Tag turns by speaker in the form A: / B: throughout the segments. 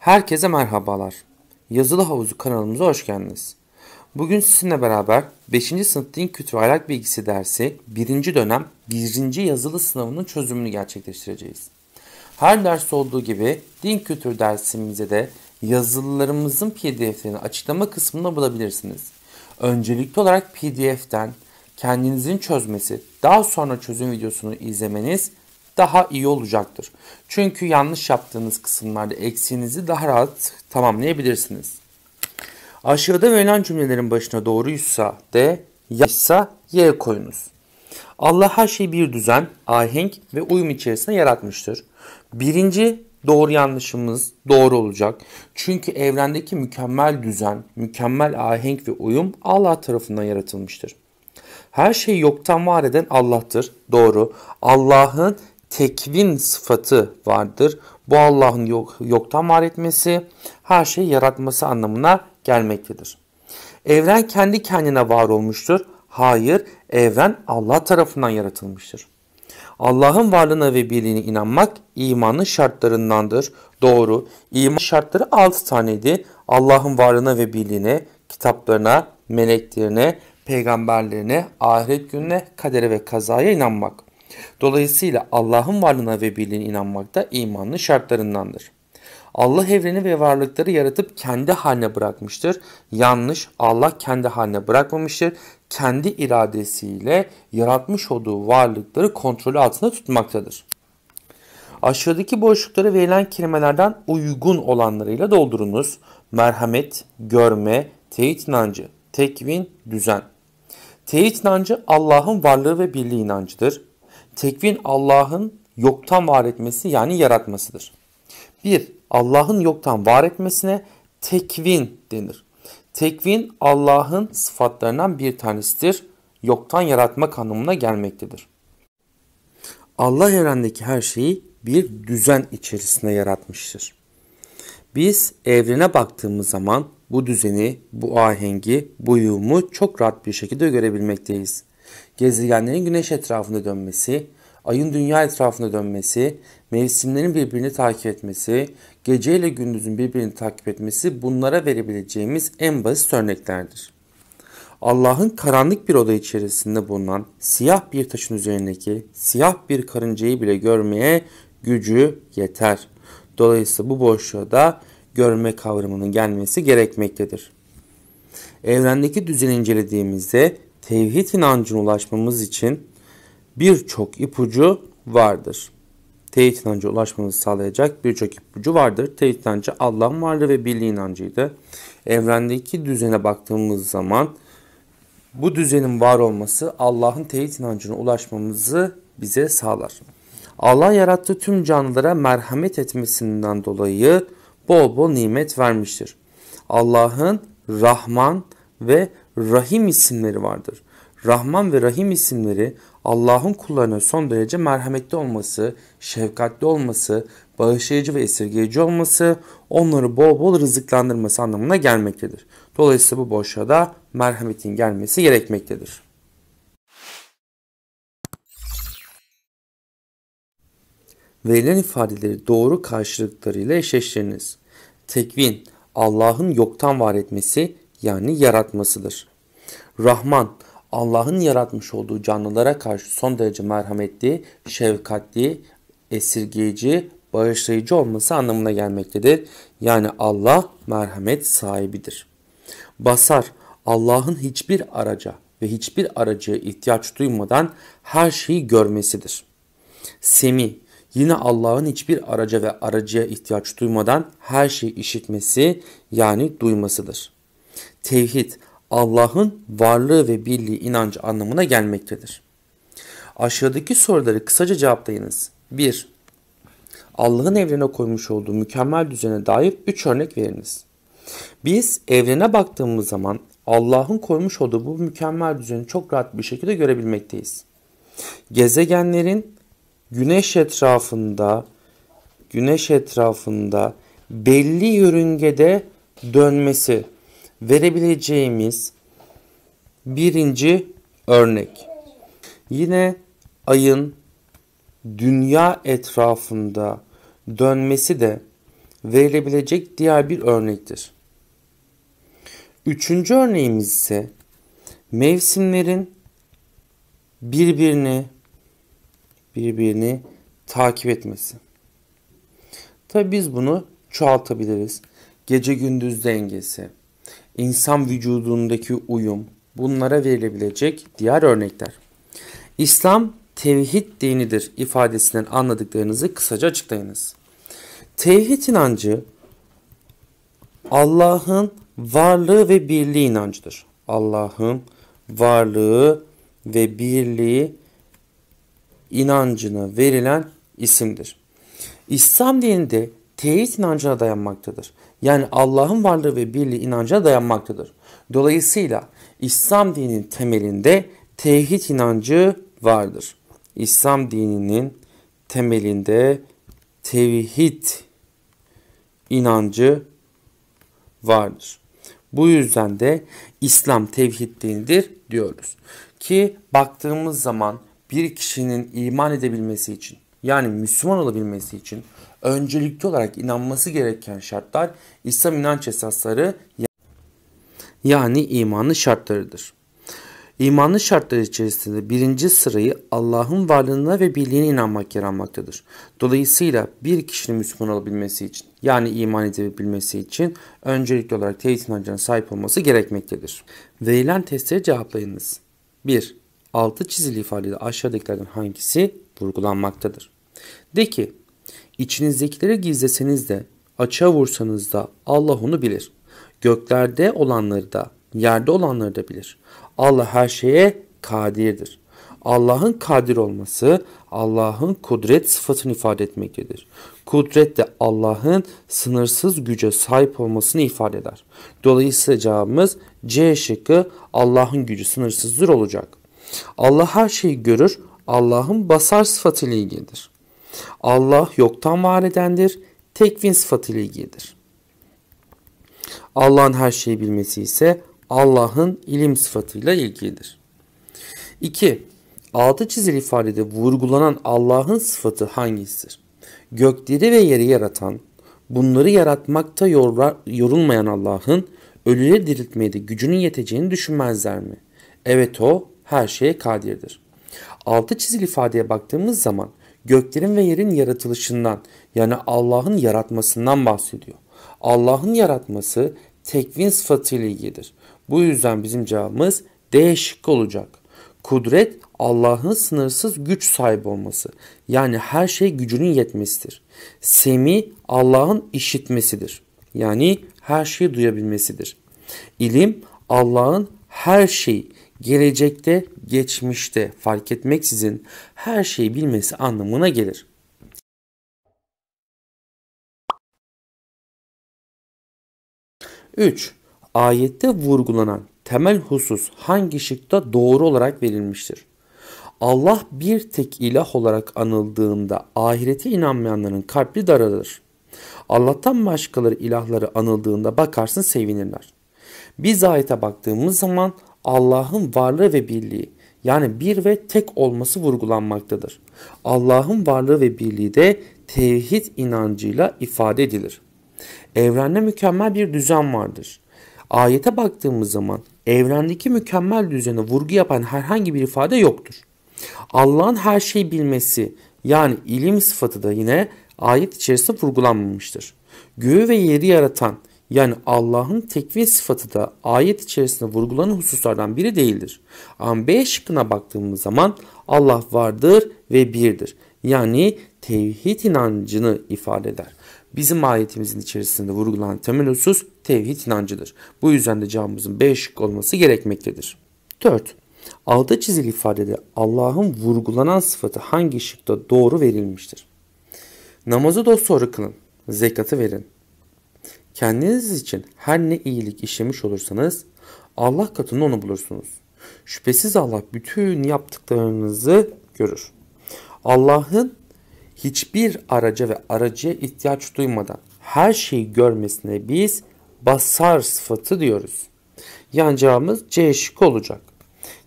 A: Herkese merhabalar. Yazılı Havuzu kanalımıza hoş geldiniz. Bugün sizinle beraber 5. sınıf din kütü ahlak bilgisi dersi 1. dönem 1. yazılı sınavının çözümünü gerçekleştireceğiz. Her ders olduğu gibi din kültür dersimize de yazılılarımızın pdf'lerini açıklama kısmında bulabilirsiniz. Öncelikli olarak pdf'den kendinizin çözmesi, daha sonra çözüm videosunu izlemeniz daha iyi olacaktır. Çünkü yanlış yaptığınız kısımlarda eksiğinizi daha rahat tamamlayabilirsiniz. Aşağıda verilen cümlelerin başına doğruysa D, yanlışsa Y koyunuz. Allah her şeyi bir düzen, ahenk ve uyum içerisinde yaratmıştır. Birinci doğru yanlışımız doğru olacak. Çünkü evrendeki mükemmel düzen, mükemmel ahenk ve uyum Allah tarafından yaratılmıştır. Her şeyi yoktan var eden Allah'tır. Doğru. Allah'ın tekvin sıfatı vardır. Bu Allah'ın yok, yoktan var etmesi, her şeyi yaratması anlamına gelmektedir. Evren kendi kendine var olmuştur. Hayır, evren Allah tarafından yaratılmıştır. Allah'ın varlığına ve birliğine inanmak imanın şartlarındandır. Doğru. İman şartları 6 taneydi. Allah'ın varlığına ve birliğine, kitaplarına, meleklerine, peygamberlerine, ahiret gününe, kadere ve kazaya inanmak. Dolayısıyla Allah'ın varlığına ve birliğine inanmak da imanın şartlarındandır. Allah evreni ve varlıkları yaratıp kendi haline bırakmıştır. Yanlış, Allah kendi haline bırakmamıştır. Kendi iradesiyle yaratmış olduğu varlıkları kontrolü altında tutmaktadır. Aşağıdaki boşlukları verilen kelimelerden uygun olanlarıyla doldurunuz. Merhamet, görme, teyit inancı, tekvin, düzen. Teyit inancı Allah'ın varlığı ve birliği inancıdır. Tekvin Allah'ın yoktan var etmesi yani yaratmasıdır. Bir, Allah'ın yoktan var etmesine tekvin denir. Tekvin Allah'ın sıfatlarından bir tanesidir. Yoktan yaratmak anlamına gelmektedir. Allah evrendeki her şeyi bir düzen içerisinde yaratmıştır. Biz evrene baktığımız zaman bu düzeni, bu ahengi, bu uyumu çok rahat bir şekilde görebilmekteyiz. Gezegenlerin güneş etrafında dönmesi, ayın dünya etrafında dönmesi, mevsimlerin birbirini takip etmesi, gece ile gündüzün birbirini takip etmesi bunlara verebileceğimiz en basit örneklerdir. Allah'ın karanlık bir oda içerisinde bulunan siyah bir taşın üzerindeki siyah bir karıncayı bile görmeye gücü yeter. Dolayısıyla bu boşluğa da görme kavramının gelmesi gerekmektedir. Evrendeki düzeni incelediğimizde tevhid inancına ulaşmamız için birçok ipucu vardır. Tevhid inancı ulaşmamızı sağlayacak birçok ipucu vardır. Tevhid inancı Allah'ın varlığı ve birliği inancıydı. Evrendeki düzene baktığımız zaman bu düzenin var olması Allah'ın tevhid inancına ulaşmamızı bize sağlar. Allah yarattığı tüm canlılara merhamet etmesinden dolayı bol bol nimet vermiştir. Allah'ın Rahman ve Rahim isimleri vardır. Rahman ve Rahim isimleri Allah'ın kullarına son derece merhametli olması, şefkatli olması, bağışlayıcı ve esirgeyici olması, onları bol bol rızıklandırması anlamına gelmektedir. Dolayısıyla bu boşluğa da merhametin gelmesi gerekmektedir. Verilen ifadeleri doğru karşılıklarıyla eşleştiriniz. Tekvin, Allah'ın yoktan var etmesi yani yaratmasıdır. Rahman Allah'ın yaratmış olduğu canlılara karşı son derece merhametli, şefkatli, esirgeyici, bağışlayıcı olması anlamına gelmektedir. Yani Allah merhamet sahibidir. Basar Allah'ın hiçbir araca ve hiçbir aracıya ihtiyaç duymadan her şeyi görmesidir. Semi yine Allah'ın hiçbir araca ve aracıya ihtiyaç duymadan her şeyi işitmesi yani duymasıdır. Tevhid Allah'ın varlığı ve birliği inancı anlamına gelmektedir. Aşağıdaki soruları kısaca cevaplayınız. 1. Allah'ın evrene koymuş olduğu mükemmel düzene dair 3 örnek veriniz. Biz evrene baktığımız zaman Allah'ın koymuş olduğu bu mükemmel düzeni çok rahat bir şekilde görebilmekteyiz. Gezegenlerin güneş etrafında güneş etrafında belli yörüngede dönmesi verebileceğimiz birinci örnek. Yine ayın dünya etrafında dönmesi de verilebilecek diğer bir örnektir. Üçüncü örneğimiz ise mevsimlerin birbirini birbirini takip etmesi. Tabi biz bunu çoğaltabiliriz. Gece gündüz dengesi, insan vücudundaki uyum bunlara verilebilecek diğer örnekler. İslam tevhid dinidir ifadesinden anladıklarınızı kısaca açıklayınız. Tevhid inancı Allah'ın varlığı ve birliği inancıdır. Allah'ın varlığı ve birliği inancına verilen isimdir. İslam dininde teyit inancına dayanmaktadır yani Allah'ın varlığı ve birliği inancına dayanmaktadır. Dolayısıyla İslam dininin temelinde tevhid inancı vardır. İslam dininin temelinde tevhid inancı vardır. Bu yüzden de İslam tevhid dinidir diyoruz. Ki baktığımız zaman bir kişinin iman edebilmesi için yani Müslüman olabilmesi için öncelikli olarak inanması gereken şartlar İslam inanç esasları yani imanın şartlarıdır. İmanın şartları içerisinde birinci sırayı Allah'ın varlığına ve birliğine inanmak yer almaktadır. Dolayısıyla bir kişinin Müslüman olabilmesi için yani iman edebilmesi için öncelikli olarak teyit inancına sahip olması gerekmektedir. Verilen testleri cevaplayınız. 1 altı çizili ifadede aşağıdakilerden hangisi vurgulanmaktadır? De ki içinizdekileri gizleseniz de açığa vursanız da Allah onu bilir. Göklerde olanları da yerde olanları da bilir. Allah her şeye kadirdir. Allah'ın kadir olması Allah'ın kudret sıfatını ifade etmektedir. Kudret de Allah'ın sınırsız güce sahip olmasını ifade eder. Dolayısıyla cevabımız C şıkkı Allah'ın gücü sınırsızdır olacak. Allah her şeyi görür. Allah'ın basar sıfatıyla ilgilidir. Allah yoktan var edendir. Tekvin sıfatıyla ilgilidir. Allah'ın her şeyi bilmesi ise Allah'ın ilim sıfatıyla ilgilidir. 2. Altı çizili ifadede vurgulanan Allah'ın sıfatı hangisidir? Gökleri ve yeri yaratan, bunları yaratmakta yorulmayan Allah'ın ölüleri diriltmeye de gücünün yeteceğini düşünmezler mi? Evet o her şeye kadirdir. Altı çizil ifadeye baktığımız zaman göklerin ve yerin yaratılışından yani Allah'ın yaratmasından bahsediyor. Allah'ın yaratması tekvin sıfatıyla ilgilidir. Bu yüzden bizim cevabımız değişik olacak. Kudret Allah'ın sınırsız güç sahibi olması yani her şey gücünün yetmesidir. Semi Allah'ın işitmesidir yani her şeyi duyabilmesidir. İlim Allah'ın her şeyi gelecekte, geçmişte fark etmeksizin her şeyi bilmesi anlamına gelir. Üç, ayette vurgulanan temel husus hangi şıkta doğru olarak verilmiştir? Allah bir tek ilah olarak anıldığında ahirete inanmayanların kalpli daralır. Allah'tan başkaları ilahları anıldığında bakarsın sevinirler. Biz ayete baktığımız zaman Allah'ın varlığı ve birliği yani bir ve tek olması vurgulanmaktadır. Allah'ın varlığı ve birliği de tevhid inancıyla ifade edilir. Evrende mükemmel bir düzen vardır. Ayete baktığımız zaman evrendeki mükemmel düzene vurgu yapan herhangi bir ifade yoktur. Allah'ın her şeyi bilmesi yani ilim sıfatı da yine ayet içerisinde vurgulanmamıştır. Göğü ve yeri yaratan yani Allah'ın tekvin sıfatı da ayet içerisinde vurgulanan hususlardan biri değildir. Ama B şıkkına baktığımız zaman Allah vardır ve birdir. Yani tevhid inancını ifade eder. Bizim ayetimizin içerisinde vurgulanan temel husus tevhid inancıdır. Bu yüzden de cevabımızın B şık olması gerekmektedir. 4. Alda çizil ifadede Allah'ın vurgulanan sıfatı hangi şıkta doğru verilmiştir? Namazı dosdoğru kılın, zekatı verin, Kendiniz için her ne iyilik işlemiş olursanız Allah katında onu bulursunuz. Şüphesiz Allah bütün yaptıklarınızı görür. Allah'ın hiçbir araca ve aracıya ihtiyaç duymadan her şeyi görmesine biz basar sıfatı diyoruz. Yani cevabımız C şıkkı olacak.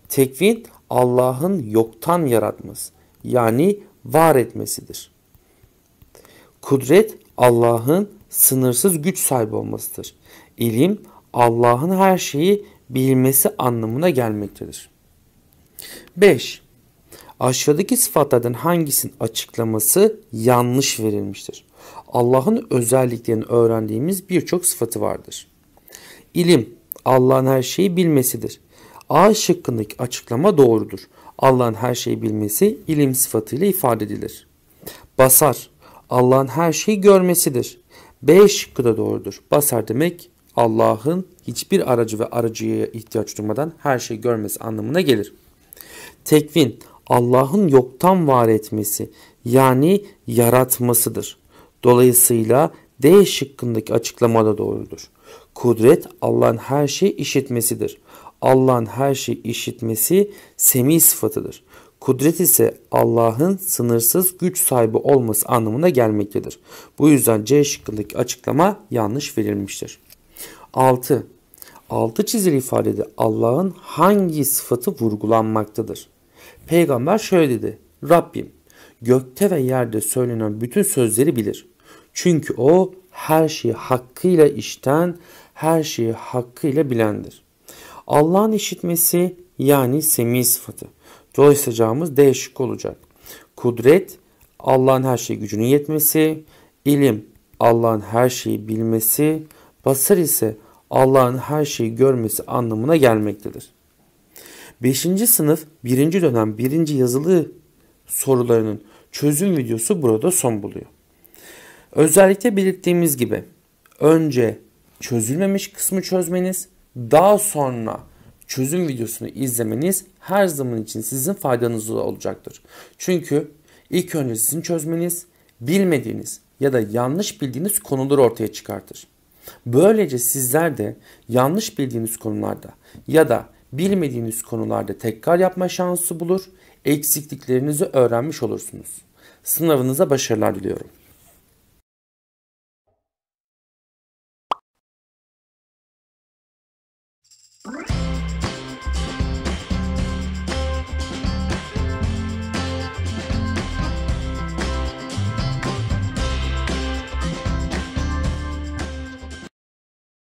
A: Tekvin Allah'ın yoktan yaratması yani var etmesidir. Kudret Allah'ın sınırsız güç sahibi olmasıdır. İlim Allah'ın her şeyi bilmesi anlamına gelmektedir. 5. Aşağıdaki sıfatlardan hangisinin açıklaması yanlış verilmiştir? Allah'ın özelliklerini öğrendiğimiz birçok sıfatı vardır. İlim Allah'ın her şeyi bilmesidir. A şıkkındaki açıklama doğrudur. Allah'ın her şeyi bilmesi ilim sıfatıyla ifade edilir. Basar Allah'ın her şeyi görmesidir. B şıkkı da doğrudur. Basar demek Allah'ın hiçbir aracı ve aracıya ihtiyaç duymadan her şeyi görmesi anlamına gelir. Tekvin Allah'ın yoktan var etmesi yani yaratmasıdır. Dolayısıyla D şıkkındaki açıklama da doğrudur. Kudret Allah'ın her şeyi işitmesidir. Allah'ın her şeyi işitmesi semi sıfatıdır. Kudret ise Allah'ın sınırsız güç sahibi olması anlamına gelmektedir. Bu yüzden C şıkkındaki açıklama yanlış verilmiştir. 6. Altı çizili ifadede Allah'ın hangi sıfatı vurgulanmaktadır? Peygamber şöyle dedi. Rabbim gökte ve yerde söylenen bütün sözleri bilir. Çünkü o her şeyi hakkıyla işten, her şeyi hakkıyla bilendir. Allah'ın işitmesi yani semi sıfatı. Dolayısıyla cevabımız D şıkkı olacak. Kudret Allah'ın her şeye gücünün yetmesi, ilim Allah'ın her şeyi bilmesi, basır ise Allah'ın her şeyi görmesi anlamına gelmektedir. 5. sınıf 1. dönem 1. yazılı sorularının çözüm videosu burada son buluyor. Özellikle belirttiğimiz gibi önce çözülmemiş kısmı çözmeniz, daha sonra çözüm videosunu izlemeniz her zaman için sizin faydanızda olacaktır. Çünkü ilk önce sizin çözmeniz bilmediğiniz ya da yanlış bildiğiniz konuları ortaya çıkartır. Böylece sizler de yanlış bildiğiniz konularda ya da bilmediğiniz konularda tekrar yapma şansı bulur, eksikliklerinizi öğrenmiş olursunuz. Sınavınıza başarılar diliyorum.